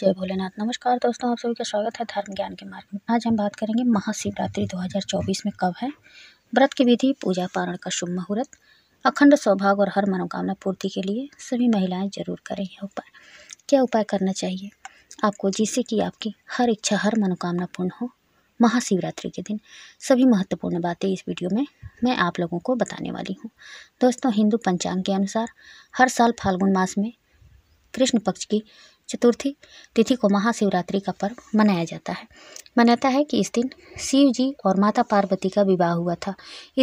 जय भोलेनाथ नमस्कार दोस्तों आप सभी का स्वागत है धर्म ज्ञान के मार्ग में आज हम बात करेंगे महाशिवरात्रि 2024 में कब है व्रत की विधि पूजा पारण का शुभ मुहूर्त अखंड सौभाग्य और हर मनोकामना पूर्ति के लिए सभी महिलाएं जरूर करें यह उपाय क्या उपाय करना चाहिए आपको जिससे कि आपकी हर इच्छा हर मनोकामना पूर्ण हो महाशिवरात्रि के दिन सभी महत्वपूर्ण बातें इस वीडियो में मैं आप लोगों को बताने वाली हूँ दोस्तों हिंदू पंचांग के अनुसार हर साल फाल्गुन मास में कृष्ण पक्ष की चतुर्थी तिथि को महाशिवरात्रि का पर्व मनाया जाता है मान्यता है कि इस दिन शिव जी और माता पार्वती का विवाह हुआ था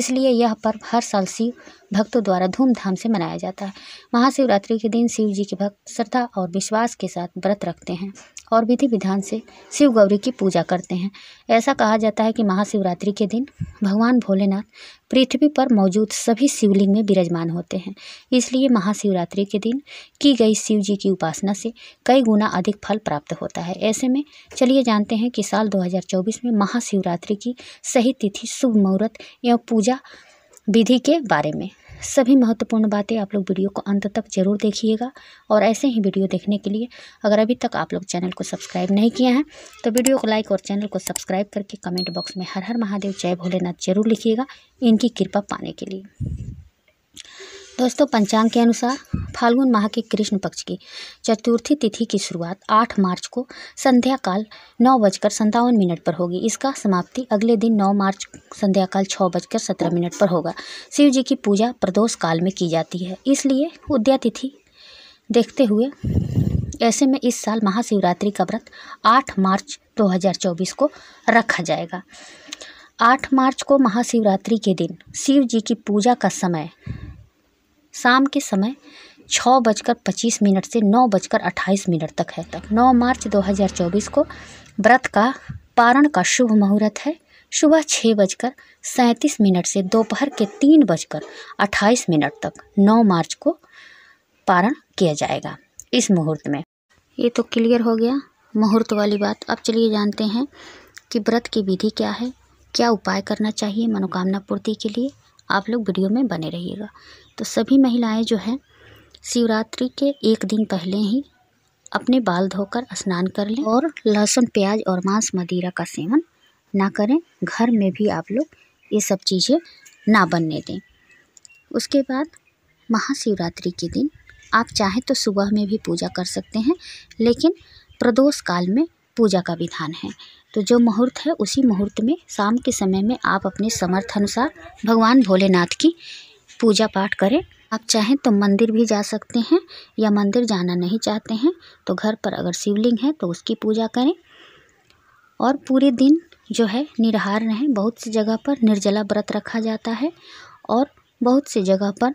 इसलिए यह पर्व हर साल शिव भक्तों द्वारा धूमधाम से मनाया जाता है महाशिवरात्रि के दिन शिव जी के भक्त श्रद्धा और विश्वास के साथ व्रत रखते हैं और विधि विधान से शिव गौरी की पूजा करते हैं ऐसा कहा जाता है कि महाशिवरात्रि के दिन भगवान भोलेनाथ पृथ्वी पर मौजूद सभी शिवलिंग में विराजमान होते हैं इसलिए महाशिवरात्रि के दिन की गई शिव जी की उपासना से कई गुना अधिक फल प्राप्त होता है ऐसे में चलिए जानते हैं कि साल 2024 में महाशिवरात्रि की सही तिथि शुभ मुहूर्त एवं पूजा विधि के बारे में सभी महत्वपूर्ण बातें आप लोग वीडियो को अंत तक ज़रूर देखिएगा और ऐसे ही वीडियो देखने के लिए अगर अभी तक आप लोग चैनल को सब्सक्राइब नहीं किया है तो वीडियो को लाइक और चैनल को सब्सक्राइब करके कमेंट बॉक्स में हर हर महादेव जय भोलेनाथ जरूर लिखिएगा इनकी कृपा पाने के लिए दोस्तों पंचांग के अनुसार फाल्गुन माह के कृष्ण पक्ष की चतुर्थी तिथि की शुरुआत 8 मार्च को संध्या काल नौ बजकर संतावन मिनट पर होगी इसका समाप्ति अगले दिन 9 मार्च संध्या काल छः बजकर सत्रह मिनट पर होगा शिव जी की पूजा प्रदोष काल में की जाती है इसलिए उद्या तिथि देखते हुए ऐसे में इस साल महाशिवरात्रि का व्रत आठ मार्च दो को रखा जाएगा आठ मार्च को महाशिवरात्रि के दिन शिव जी की पूजा का समय शाम के समय छः बजकर पच्चीस मिनट से नौ बजकर अट्ठाईस मिनट तक है तक नौ मार्च 2024 को व्रत का पारण का शुभ मुहूर्त है सुबह छः बजकर सैंतीस मिनट से दोपहर के तीन बजकर अट्ठाईस मिनट तक नौ मार्च को पारण किया जाएगा इस मुहूर्त में ये तो क्लियर हो गया मुहूर्त वाली बात अब चलिए जानते हैं कि व्रत की विधि क्या है क्या उपाय करना चाहिए मनोकामना पूर्ति के लिए आप लोग वीडियो में बने रहिएगा तो सभी महिलाएं जो हैं शिवरात्रि के एक दिन पहले ही अपने बाल धोकर स्नान कर लें और लहसुन प्याज और मांस मदिरा का सेवन ना करें घर में भी आप लोग ये सब चीज़ें ना बनने दें उसके बाद महाशिवरात्रि के दिन आप चाहें तो सुबह में भी पूजा कर सकते हैं लेकिन प्रदोष काल में पूजा का विधान है तो जो मुहूर्त है उसी मुहूर्त में शाम के समय में आप अपने समर्थ अनुसार भगवान भोलेनाथ की पूजा पाठ करें आप चाहें तो मंदिर भी जा सकते हैं या मंदिर जाना नहीं चाहते हैं तो घर पर अगर शिवलिंग है तो उसकी पूजा करें और पूरे दिन जो है निरहार रहें बहुत सी जगह पर निर्जला व्रत रखा जाता है और बहुत सी जगह पर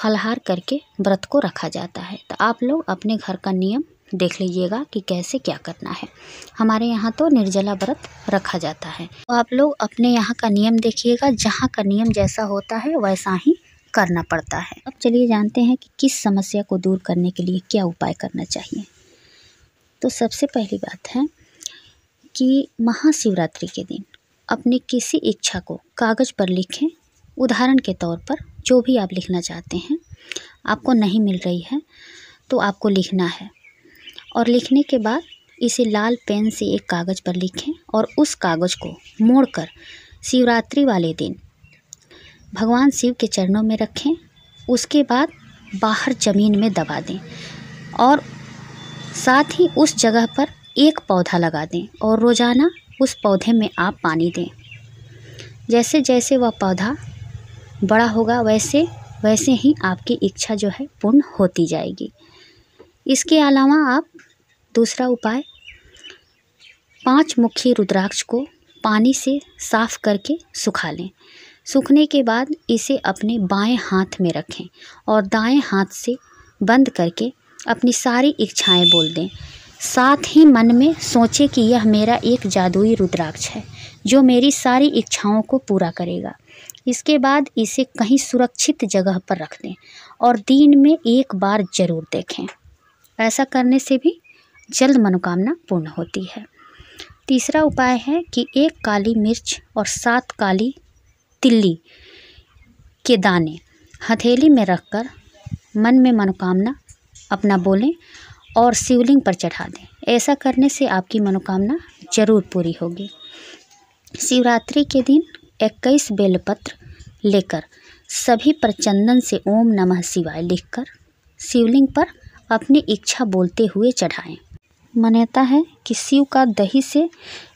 फलहार करके व्रत को रखा जाता है तो आप लोग अपने घर का नियम देख लीजिएगा कि कैसे क्या करना है हमारे यहाँ तो निर्जला व्रत रखा जाता है तो आप लोग अपने यहाँ का नियम देखिएगा जहाँ का नियम जैसा होता है वैसा ही करना पड़ता है अब चलिए जानते हैं कि किस समस्या को दूर करने के लिए क्या उपाय करना चाहिए तो सबसे पहली बात है कि महाशिवरात्रि के दिन अपनी किसी इच्छा को कागज़ पर लिखें उदाहरण के तौर पर जो भी आप लिखना चाहते हैं आपको नहीं मिल रही है तो आपको लिखना है और लिखने के बाद इसे लाल पेन से एक कागज़ पर लिखें और उस कागज़ को मोड़कर शिवरात्रि वाले दिन भगवान शिव के चरणों में रखें उसके बाद बाहर ज़मीन में दबा दें और साथ ही उस जगह पर एक पौधा लगा दें और रोज़ाना उस पौधे में आप पानी दें जैसे जैसे वह पौधा बड़ा होगा वैसे वैसे ही आपकी इच्छा जो है पूर्ण होती जाएगी इसके अलावा आप दूसरा उपाय पांच मुखी रुद्राक्ष को पानी से साफ करके सुखा लें सूखने के बाद इसे अपने बाएं हाथ में रखें और दाएं हाथ से बंद करके अपनी सारी इच्छाएं बोल दें साथ ही मन में सोचें कि यह मेरा एक जादुई रुद्राक्ष है जो मेरी सारी इच्छाओं को पूरा करेगा इसके बाद इसे कहीं सुरक्षित जगह पर रख दें और दिन में एक बार ज़रूर देखें ऐसा करने से भी जल्द मनोकामना पूर्ण होती है तीसरा उपाय है कि एक काली मिर्च और सात काली तिल्ली के दाने हथेली में रखकर मन में मनोकामना अपना बोलें और शिवलिंग पर चढ़ा दें ऐसा करने से आपकी मनोकामना जरूर पूरी होगी शिवरात्रि के दिन इक्कीस बेलपत्र लेकर सभी पर चंदन से ओम नमः शिवाय लिखकर शिवलिंग पर अपनी इच्छा बोलते हुए चढ़ाएं मान्यता है कि शिव का दही से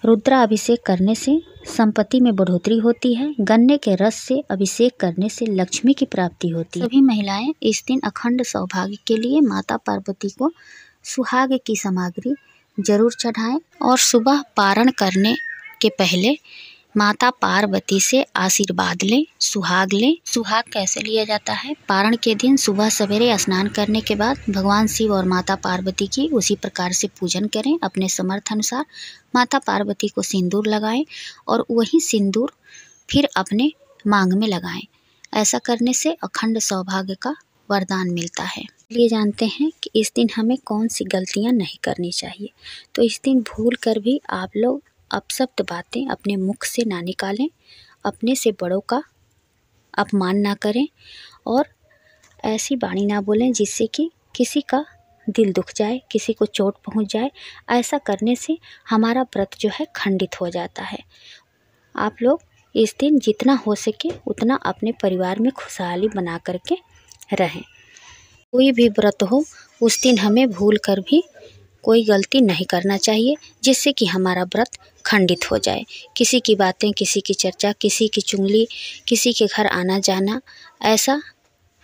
रुद्राभिषेक करने से संपत्ति में बढ़ोतरी होती है गन्ने के रस से अभिषेक करने से लक्ष्मी की प्राप्ति होती है सभी महिलाएं इस दिन अखंड सौभाग्य के लिए माता पार्वती को सुहाग की सामग्री जरूर चढ़ाएं और सुबह पारण करने के पहले माता पार्वती से आशीर्वाद लें सुहाग लें सुहाग कैसे लिया जाता है पारण के दिन सुबह सवेरे स्नान करने के बाद भगवान शिव और माता पार्वती की उसी प्रकार से पूजन करें अपने समर्थ अनुसार माता पार्वती को सिंदूर लगाएं और वही सिंदूर फिर अपने मांग में लगाएं ऐसा करने से अखंड सौभाग्य का वरदान मिलता है ये जानते हैं कि इस दिन हमें कौन सी गलतियां नहीं करनी चाहिए तो इस दिन भूल कर भी आप लोग अपशब्द बातें अपने मुख से ना निकालें अपने से बड़ों का अपमान ना करें और ऐसी वाणी ना बोलें जिससे कि किसी का दिल दुख जाए किसी को चोट पहुंच जाए ऐसा करने से हमारा व्रत जो है खंडित हो जाता है आप लोग इस दिन जितना हो सके उतना अपने परिवार में खुशहाली बना करके रहें कोई भी व्रत हो उस दिन हमें भूल कर भी कोई गलती नहीं करना चाहिए जिससे कि हमारा व्रत खंडित हो जाए किसी की बातें किसी की चर्चा किसी की चुंगली किसी के घर आना जाना ऐसा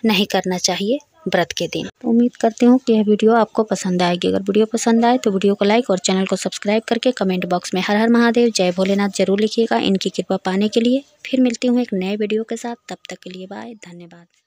नहीं करना चाहिए व्रत के दिन तो उम्मीद करती हूँ कि यह वीडियो आपको पसंद आएगी अगर वीडियो पसंद आए तो वीडियो को लाइक और चैनल को सब्सक्राइब करके कमेंट बॉक्स में हर हर महादेव जय भोलेनाथ जरूर लिखिएगा इनकी कृपा पाने के लिए फिर मिलती हूँ एक नए वीडियो के साथ तब तक के लिए बाय धन्यवाद